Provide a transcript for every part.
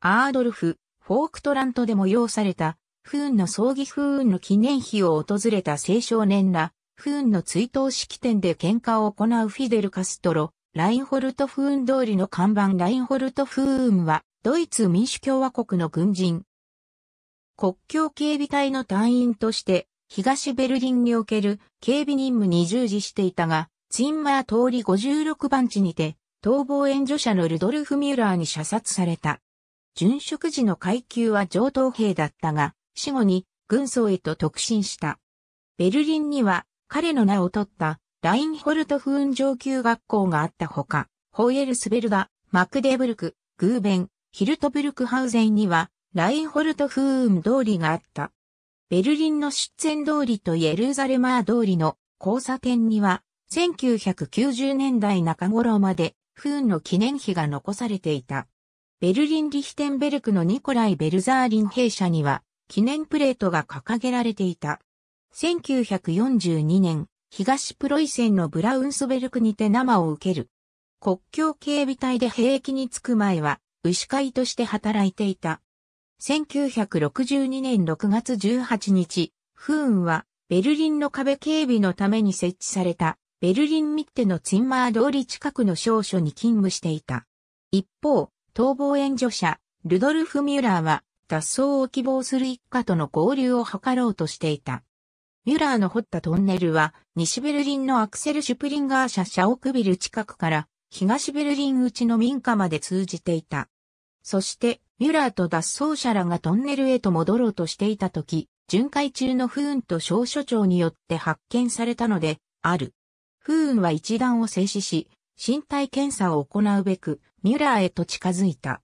アードルフ・フォークトラントで催された、フーンの葬儀フーンの記念碑を訪れた青少年ら、フーンの追悼式典で喧嘩を行うフィデル・カストロ、ラインホルト・フーン通りの看板ラインホルト・フーンは、ドイツ民主共和国の軍人。国境警備隊の隊員として、東ベルリンにおける警備任務に従事していたが、ツインマー通り56番地にて、逃亡援助者のルドルフ・ミューラーに射殺された。殉職時の階級は上等兵だったが、死後に軍曹へと特進した。ベルリンには彼の名を取ったラインホルトフーン上級学校があったほか、ホイエルスベルダ、マクデブルク、グーベン、ヒルトブルクハウゼンにはラインホルトフーン通りがあった。ベルリンの出演通りとエルザレマー通りの交差点には1990年代中頃までフーンの記念碑が残されていた。ベルリン・リヒテンベルクのニコライ・ベルザーリン兵舎には、記念プレートが掲げられていた。1942年、東プロイセンのブラウンスベルクにて生を受ける。国境警備隊で兵役に着く前は、牛飼いとして働いていた。1962年6月18日、フーンは、ベルリンの壁警備のために設置された、ベルリンミッテのツインマー通り近くの商所に勤務していた。一方、逃亡援助者、ルドルフ・ミュラーは、脱走を希望する一家との合流を図ろうとしていた。ミュラーの掘ったトンネルは、西ベルリンのアクセル・シュプリンガー社社屋ビル近くから、東ベルリン内の民家まで通じていた。そして、ミュラーと脱走者らがトンネルへと戻ろうとしていた時、巡回中の不運と小所長によって発見されたので、ある。不運は一団を制止し、身体検査を行うべく、ミュラーへと近づいた。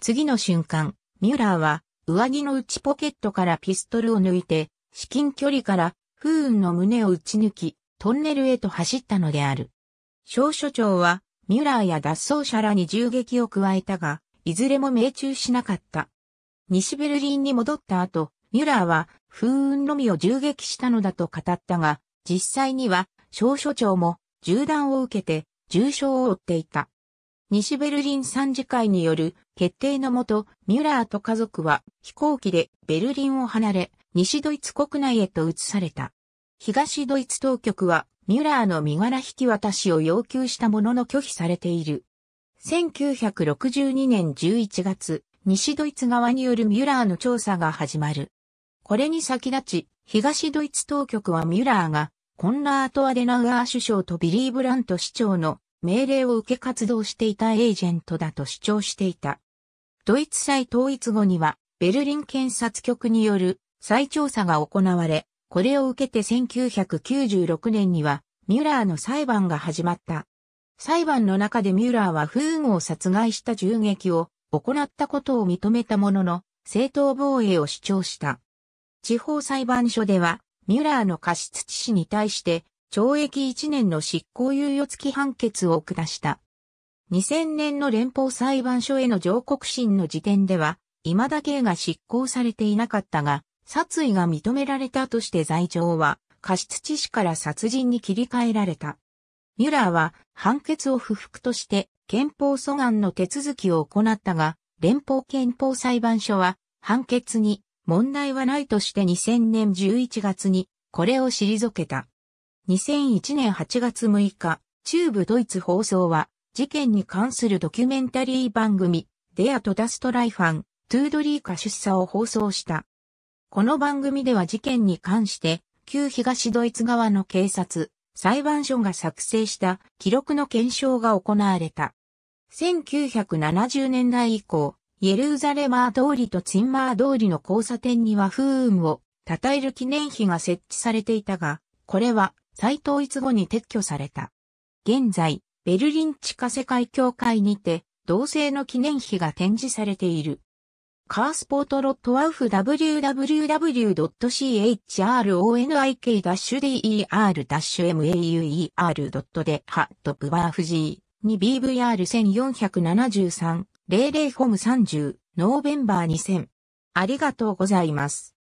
次の瞬間、ミュラーは、上着の内ポケットからピストルを抜いて、至近距離から、風雲の胸を打ち抜き、トンネルへと走ったのである。小所長は、ミュラーや脱走者らに銃撃を加えたが、いずれも命中しなかった。西ベルリンに戻った後、ミュラーは風雲のみを銃撃したのだと語ったが、実際には小所長も銃弾を受けて重傷を負っていた。西ベルリン参事会による決定のもと、ミュラーと家族は飛行機でベルリンを離れ、西ドイツ国内へと移された。東ドイツ当局はミュラーの身柄引き渡しを要求したものの拒否されている。1962年11月、西ドイツ側によるミュラーの調査が始まる。これに先立ち、東ドイツ当局はミュラーがコンラート・アデナウアー首相とビリー・ブラント市長の命令を受け活動していたエージェントだと主張していた。ドイツ再統一後には、ベルリン検察局による再調査が行われ、これを受けて1996年には、ミュラーの裁判が始まった。裁判の中でミュラーはフーンを殺害した銃撃を行ったことを認めたものの、正当防衛を主張した。地方裁判所では、ミュラーの過失致死に対して、懲役1年の執行猶予付き判決を下した。2000年の連邦裁判所への上告審の時点では、未だ刑が執行されていなかったが、殺意が認められたとして罪状は、過失致死から殺人に切り替えられた。ミュラーは判決を不服として憲法訴願の手続きを行ったが、連邦憲法裁判所は判決に問題はないとして2000年11月にこれを退けた。2001年8月6日、中部ドイツ放送は事件に関するドキュメンタリー番組、デアとダストライファン、トゥードリーカ出社を放送した。この番組では事件に関して、旧東ドイツ側の警察、裁判所が作成した記録の検証が行われた。1970年代以降、イエルザレマー通りとツインマー通りの交差点には風雲を称える記念碑が設置されていたが、これは再統一後に撤去された。現在、ベルリン地下世界協会にて、同性の記念碑が展示されている。カースポートロットワウフ www.chronik-der-mauer.de ハットプワーフ G に BVR1473 00ホーム30、ノーベンバー2000。ありがとうございます。